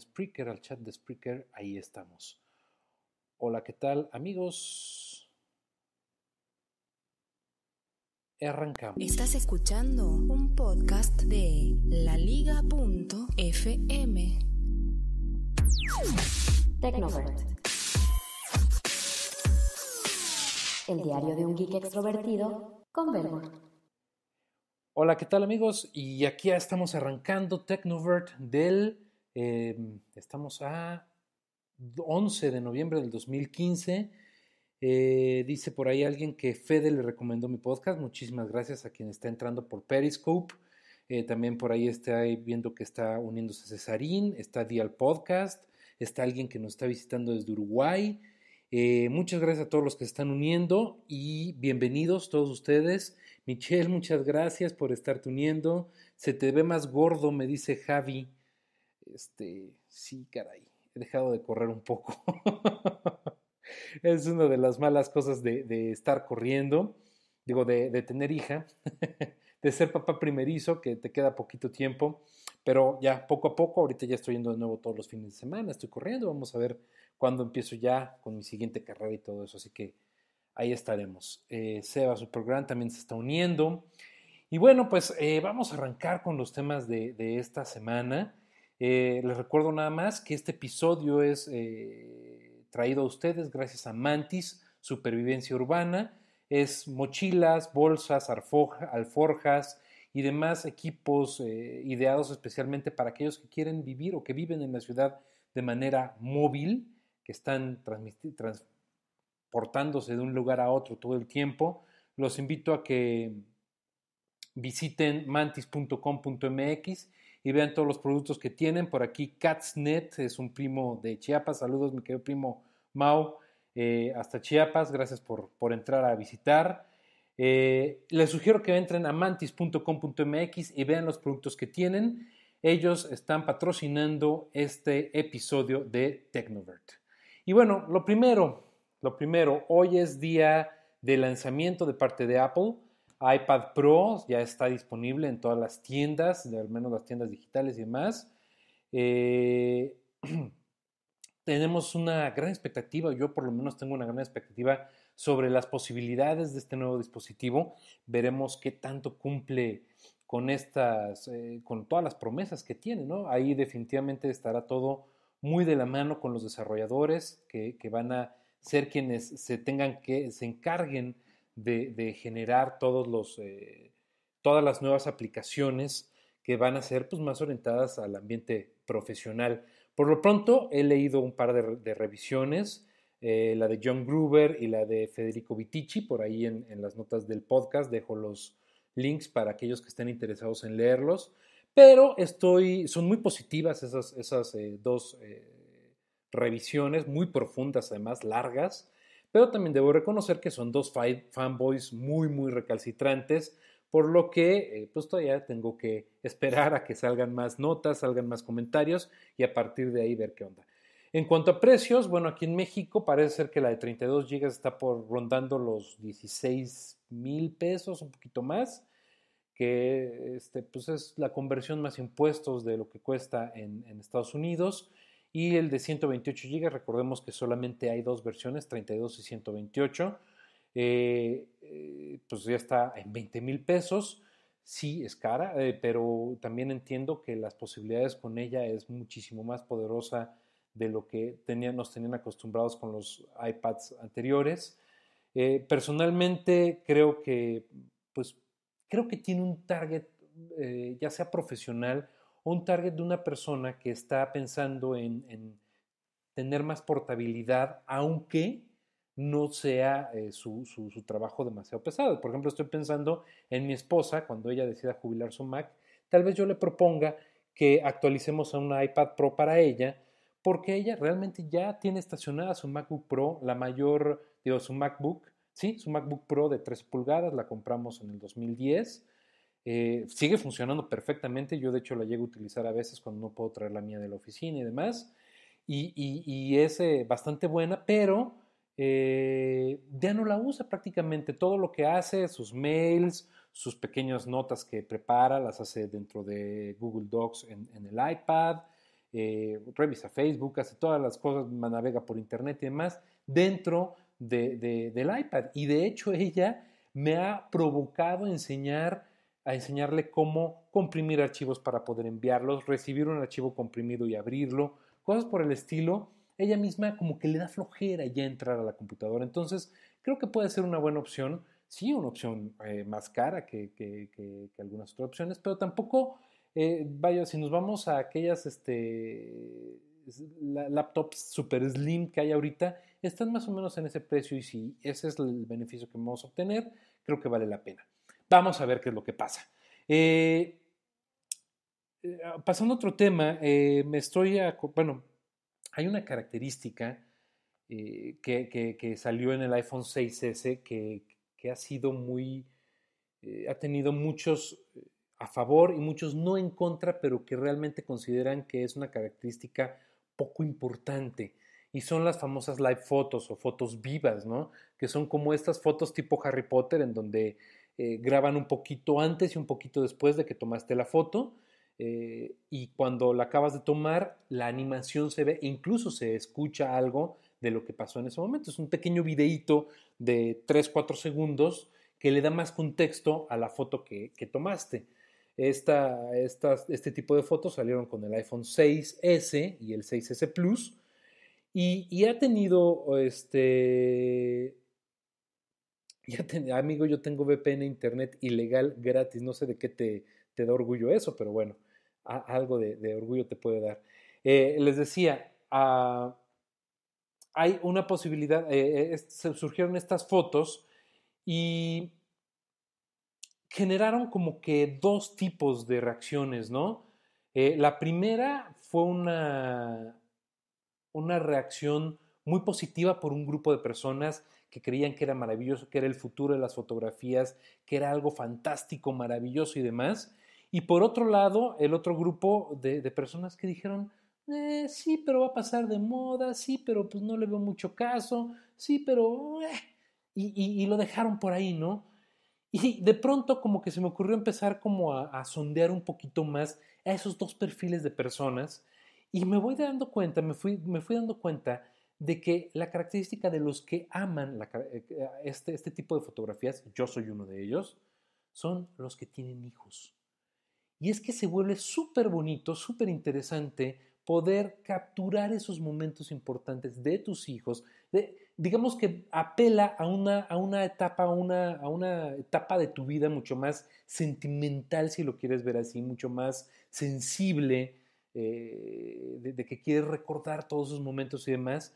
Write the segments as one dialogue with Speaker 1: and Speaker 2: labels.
Speaker 1: Spreaker, al chat de Spreaker, ahí estamos. Hola, ¿qué tal amigos? Arrancamos. Estás escuchando un podcast de laliga.fm. Tecnovert. El diario de un geek extrovertido con verbo. Hola, ¿qué tal amigos? Y aquí ya estamos arrancando Tecnovert del Em, estamos a 11 de noviembre del 2015. Eh, dice por ahí alguien que Fede le recomendó mi podcast. Muchísimas gracias a quien está entrando por Periscope. Eh, también por ahí está viendo que está uniéndose Cesarín, está Dial Podcast, está alguien que nos está visitando desde Uruguay. Eh, muchas gracias a todos los que se están uniendo y bienvenidos todos ustedes. Michelle, muchas gracias por estarte uniendo. Se te ve más gordo, me dice Javi este, sí, caray, he dejado de correr un poco. es una de las malas cosas de, estar corriendo, digo, de, tener hija, de ser papá primerizo, que te queda poquito tiempo, pero ya poco a poco, ahorita ya estoy yendo de nuevo todos los fines de semana, estoy corriendo, vamos a ver cuándo empiezo ya con mi siguiente carrera y todo eso, así que ahí estaremos. Eh, Seba Supergran también se está uniendo. Y bueno, pues eh, vamos a arrancar con los temas de esta semana. Eh, les recuerdo nada más que este episodio es eh, traído a ustedes gracias a Mantis, Supervivencia Urbana. Es mochilas, bolsas, alforjas y demás equipos eh, ideados especialmente para aquellos que quieren vivir o que viven en la ciudad de manera móvil, que están transportándose de un lugar a otro todo el tiempo. Los invito a que visiten mantis.com.mx y vean todos los productos que tienen. Por aquí Catsnet es un primo de Chiapas. Saludos, mi querido primo Mau, eh, hasta Chiapas. Gracias por, entrar a visitar. Eh, les sugiero que entren a mantis.com.mx y vean los productos que tienen. Ellos están patrocinando este episodio de Technovert. Y bueno, lo primero, lo primero, hoy es día de lanzamiento de parte de Apple iPad Pro ya está disponible en todas las tiendas, al menos las tiendas digitales y demás. Eh, tenemos una gran expectativa, yo por lo menos tengo una gran expectativa sobre las posibilidades de este nuevo dispositivo. Veremos qué tanto cumple con estas, eh, con todas las promesas que tiene, Ahí definitivamente estará todo muy de la mano con los desarrolladores que, van a ser quienes se tengan que, se encarguen de, generar todos eh, todas las nuevas aplicaciones que van a ser pues, más orientadas al ambiente profesional. Por lo pronto, he leído un par de, revisiones, eh, la de John Gruber y la de Federico Vitici, por ahí en, las notas del podcast dejo los links para aquellos que estén interesados en leerlos, pero estoy, son muy positivas esas, eh, dos revisiones, muy profundas además, largas, pero también debo reconocer que son dos fanboys muy, muy recalcitrantes, por lo que eh, pues todavía tengo que esperar a que salgan más notas, salgan más comentarios y a partir de ahí ver qué onda. En cuanto a precios, bueno, aquí en México parece ser que la de 32 GB está por rondando los 16 mil pesos, un poquito más, que este, pues es la conversión más impuestos de lo que cuesta en Estados Unidos y el de 128 GB, recordemos que solamente hay dos versiones, 32 y 128, eh, eh, pues ya está en 20 mil pesos, sí es cara, eh, pero también entiendo que las posibilidades con ella es muchísimo más poderosa de lo que nos tenían acostumbrados con los iPads anteriores. personalmente creo que, pues, creo que tiene un target, ya sea profesional, un target de una persona que está pensando en, tener más portabilidad, aunque no sea eh, su, trabajo demasiado pesado. Por ejemplo, estoy pensando en mi esposa, cuando ella decida jubilar su Mac, tal vez yo le proponga que actualicemos a un iPad Pro para ella, porque ella realmente ya tiene estacionada su MacBook Pro, la mayor, digo, su MacBook, sí, su MacBook Pro de 3 pulgadas, la compramos en el 2010 eh, sigue funcionando perfectamente. Yo, de hecho, la llego a utilizar a veces cuando no puedo traer la mía de la oficina y demás. Y, es eh, bastante buena, pero eh, ya no la usa prácticamente. Todo lo que hace, sus mails, sus pequeñas notas que prepara, las hace dentro de Google Docs en, el iPad. revisa Facebook, hace todas las cosas, navega por internet y demás dentro del iPad. Y de hecho ella me ha provocado enseñar a enseñarle cómo comprimir archivos para poder enviarlos, recibir un archivo comprimido y abrirlo, cosas por el estilo. Ella misma como que le da flojera ya entrar a la computadora. Entonces, creo que puede ser una buena opción. Sí, una opción eh, más cara que, algunas otras opciones, pero tampoco, eh, vaya, si nos vamos a aquellas este, laptops super slim que hay ahorita, están más o menos en ese precio y si ese es el beneficio que vamos a obtener, creo que vale la pena. Vamos a ver qué es lo que pasa. Eh, pasando a otro tema, eh, me estoy. bueno, hay una característica eh, que, salió en el iPhone 6S que, que ha sido muy. ha tenido muchos a favor y muchos no en contra, pero que realmente consideran que es una característica poco importante. Y son las famosas live fotos o fotos vivas, ¿no? Que son como estas fotos tipo Harry Potter en donde eh, graban un poquito antes y un poquito después de que tomaste la foto. Eh, y cuando la acabas de tomar, la animación se ve, incluso se escucha algo de lo que pasó en ese momento. Es un pequeño videíto de 3-4 segundos que le da más contexto a la foto que, tomaste. Esta, este tipo de fotos salieron con el iPhone 6S y el 6S Plus y, y ha tenido este, amigo, yo tengo VPN e internet ilegal gratis, no sé de qué te, da orgullo eso, pero bueno, algo de, orgullo te puede dar. Eh, les decía, ah, hay una posibilidad, eh, eh, surgieron estas fotos y generaron como que dos tipos de reacciones, ¿no? la primera fue una, una reacción muy positiva por un grupo de personas que creían que era maravilloso, que era el futuro de las fotografías, que era algo fantástico, maravilloso y demás. Y por otro lado, el otro grupo de, personas que dijeron, eh, sí, pero va a pasar de moda, sí, pero pues no le veo mucho caso, sí, pero... Eh". Y, lo dejaron por ahí, ¿no? Y de pronto como que se me ocurrió empezar como a, sondear un poquito más a esos dos perfiles de personas y me voy dando cuenta, me fui, me fui dando cuenta de que la característica de los que aman eh, eh, este, este, tipo de fotografías, yo soy uno de ellos, son los que tienen hijos. Y es que se vuelve súper bonito, súper interesante poder capturar esos momentos importantes de tus hijos. digamos que apela a una, a una etapa, a una, a una etapa de tu vida mucho más sentimental, si lo quieres ver así, mucho más sensible, eh, de, de, que quieres recordar todos esos momentos y demás.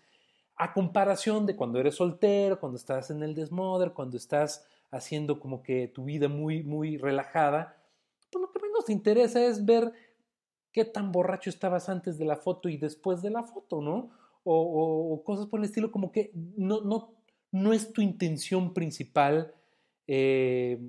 Speaker 1: A comparación de cuando eres soltero, cuando estás en el desmoder, cuando estás haciendo como que tu vida muy, muy relajada, pues lo que menos te interesa es ver qué tan borracho estabas antes de la foto y después de la foto, ¿no? O, cosas por el estilo, como que no, no, no es tu intención principal eh,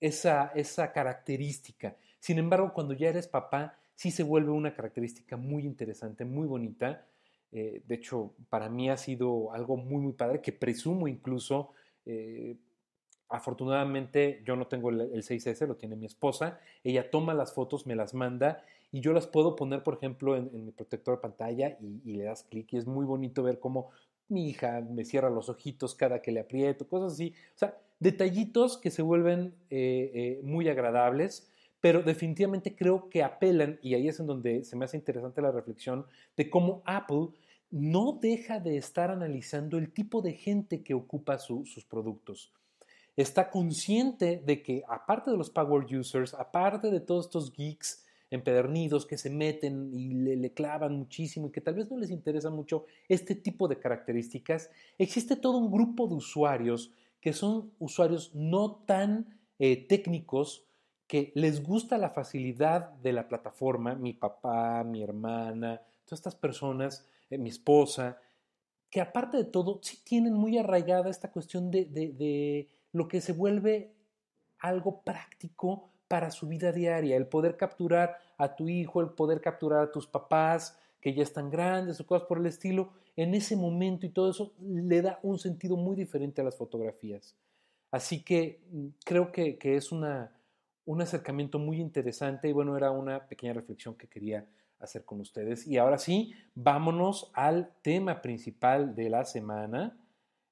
Speaker 1: esa, esa característica. Sin embargo, cuando ya eres papá, sí se vuelve una característica muy interesante, muy bonita, eh, de hecho, para mí ha sido algo muy, muy padre que presumo incluso. Eh, afortunadamente yo no tengo el, 6S, lo tiene mi esposa. Ella toma las fotos, me las manda y yo las puedo poner, por ejemplo, en, mi protector de pantalla y, le das clic y es muy bonito ver cómo mi hija me cierra los ojitos cada que le aprieto, cosas así. O sea, detallitos que se vuelven eh, muy agradables, pero definitivamente creo que apelan, y ahí es en donde se me hace interesante la reflexión de cómo Apple no deja de estar analizando el tipo de gente que ocupa sus productos. Está consciente de que aparte de los power users, aparte de todos estos geeks empedernidos que se meten y le, clavan muchísimo y que tal vez no les interesa mucho este tipo de características, existe todo un grupo de usuarios que son usuarios no tan eh, técnicos, que les gusta la facilidad de la plataforma, mi papá, mi hermana, todas estas personas eh, mi esposa, que aparte de todo, sí tienen muy arraigada esta cuestión de, lo que se vuelve algo práctico para su vida diaria, el poder capturar a tu hijo, el poder capturar a tus papás que ya están grandes o cosas por el estilo, en ese momento y todo eso le da un sentido muy diferente a las fotografías. Así que mm, creo que, que es una, un acercamiento muy interesante y bueno, era una pequeña reflexión que quería hacer con ustedes. Y ahora sí, vámonos al tema principal de la semana.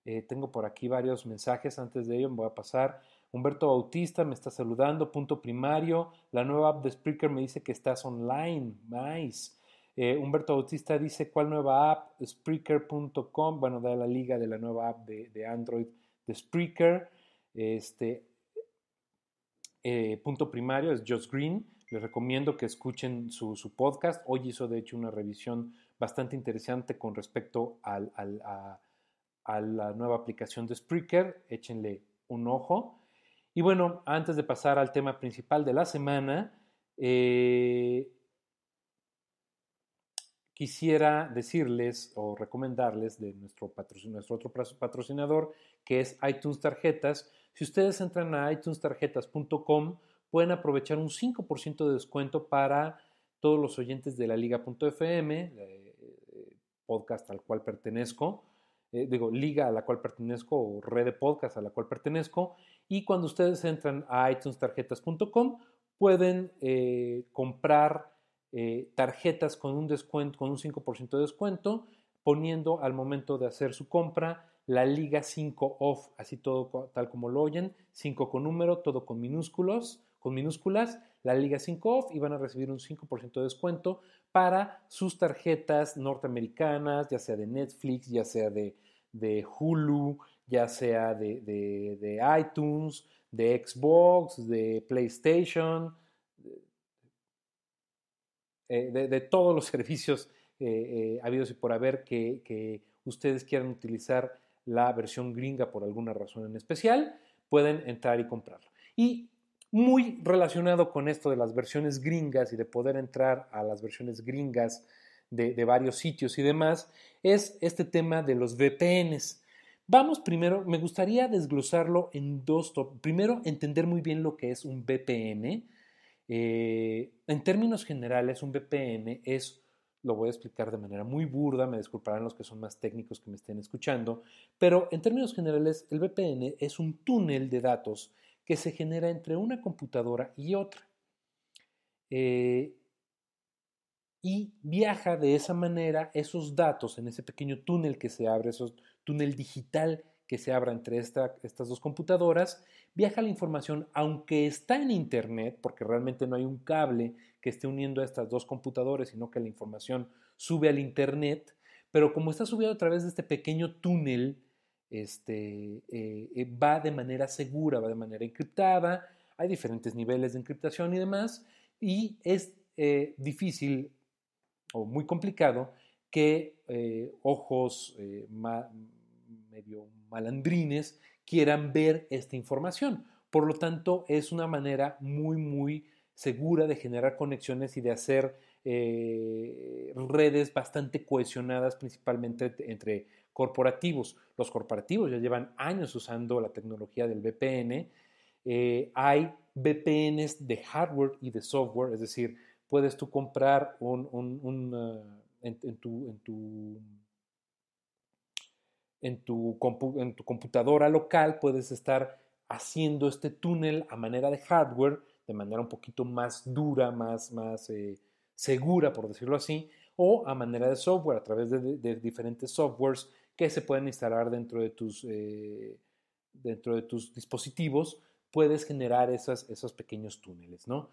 Speaker 1: Eh, tengo por aquí varios mensajes. Antes de ello, me voy a pasar. Humberto Bautista me está saludando. Punto primario. La nueva app de Spreaker me dice que estás online. Nice. Eh, Humberto Bautista dice: ¿Cuál nueva app? Spreaker.com. Bueno, da la liga de la nueva app de, Android de Spreaker. Este, eh, punto primario es Just Green. Les recomiendo que escuchen su, podcast. Hoy hizo, de hecho, una revisión bastante interesante con respecto a, la nueva aplicación de Spreaker. Échenle un ojo. Y bueno, antes de pasar al tema principal de la semana, eh, quisiera decirles o recomendarles de nuestro, nuestro otro patrocinador, que es iTunes Tarjetas. Si ustedes entran a itunestarjetas.com, pueden aprovechar un 5% de descuento para todos los oyentes de la liga.fm, eh, eh, podcast al cual pertenezco, eh, digo, liga a la cual pertenezco o red de podcast a la cual pertenezco. Y cuando ustedes entran a itunestarjetas.com pueden comprar tarjetas con un descuento, con un 5% de descuento, poniendo al momento de hacer su compra la liga 5 off, así todo tal como lo oyen, 5 con número, todo con minúsculos, con minúsculas, la Liga 5Off y van a recibir un 5% de descuento para sus tarjetas norteamericanas, ya sea de Netflix, ya sea de, Hulu, ya sea de, iTunes, de Xbox, de PlayStation, de, eh, todos los servicios eh, eh, habidos y por haber que, ustedes quieran utilizar la versión gringa por alguna razón en especial, pueden entrar y comprarlo. Y muy relacionado con esto de las versiones gringas y de poder entrar a las versiones gringas de, varios sitios y demás, es este tema de los VPNs. Vamos primero, me gustaría desglosarlo en dos top. Primero, entender muy bien lo que es un VPN. Eh, en términos generales, un VPN es, lo voy a explicar de manera muy burda, me disculparán los que son más técnicos que me estén escuchando, pero en términos generales, el VPN es un túnel de datos que se genera entre una computadora y otra. Eh, y viaja de esa manera esos datos en ese pequeño túnel que se abre, ese túnel digital que se abra entre estas dos computadoras, viaja la información, aunque está en Internet, porque realmente no hay un cable que esté uniendo a estas dos computadoras, sino que la información sube al Internet, pero como está subido a través de este pequeño túnel este, eh, eh, va de manera segura, va de manera encriptada, hay diferentes niveles de encriptación y demás, y es eh, difícil o muy complicado que ojos medio malandrines quieran ver esta información. Por lo tanto, es una manera muy, muy segura de generar conexiones y de hacer redes bastante cohesionadas, principalmente entre corporativos. Los corporativos ya llevan años usando la tecnología del VPN. Eh, hay VPNs de hardware y de software, es decir, puedes tú comprar un, eh, en, tu, en, tu, en, tu computadora local, puedes estar haciendo este túnel a manera de hardware, de manera un poquito más dura, más, más eh, segura, por decirlo así, o a manera de software, a través de diferentes softwares que se pueden instalar dentro de tus, eh, dentro de tus dispositivos, puedes generar esos pequeños túneles, ¿no?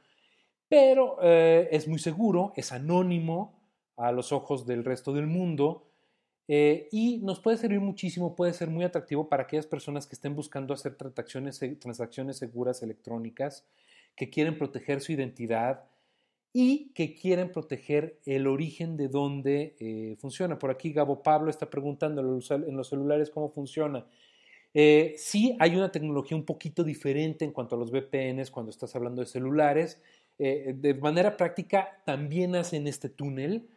Speaker 1: Pero eh, es muy seguro, es anónimo a los ojos del resto del mundo eh, y nos puede servir muchísimo, puede ser muy atractivo para aquellas personas que estén buscando hacer transacciones, transacciones seguras electrónicas, que quieren proteger su identidad, y que quieren proteger el origen de dónde eh, funciona. Por aquí Gabo Pablo está preguntando en los celulares cómo funciona. Eh, sí hay una tecnología un poquito diferente en cuanto a los VPNs cuando estás hablando de celulares. Eh, de manera práctica también hacen este túnel,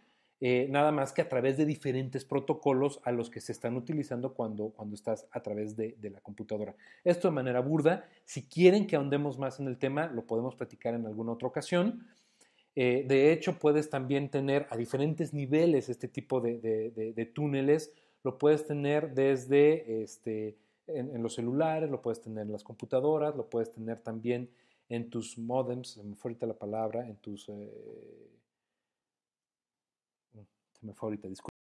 Speaker 1: nada más que a través de diferentes protocolos a los que se están utilizando cuando, cuando estás a través de, de la computadora. Esto de manera burda. Si quieren que ahondemos más en el tema, lo podemos platicar en alguna otra ocasión. Eh, de hecho, puedes también tener a diferentes niveles este tipo de, túneles. Lo puedes tener desde este, en, los celulares, lo puedes tener en las computadoras, lo puedes tener también en tus modems, se me fue ahorita la palabra, en tus... Eh, mm, se me fue ahorita, disculpa.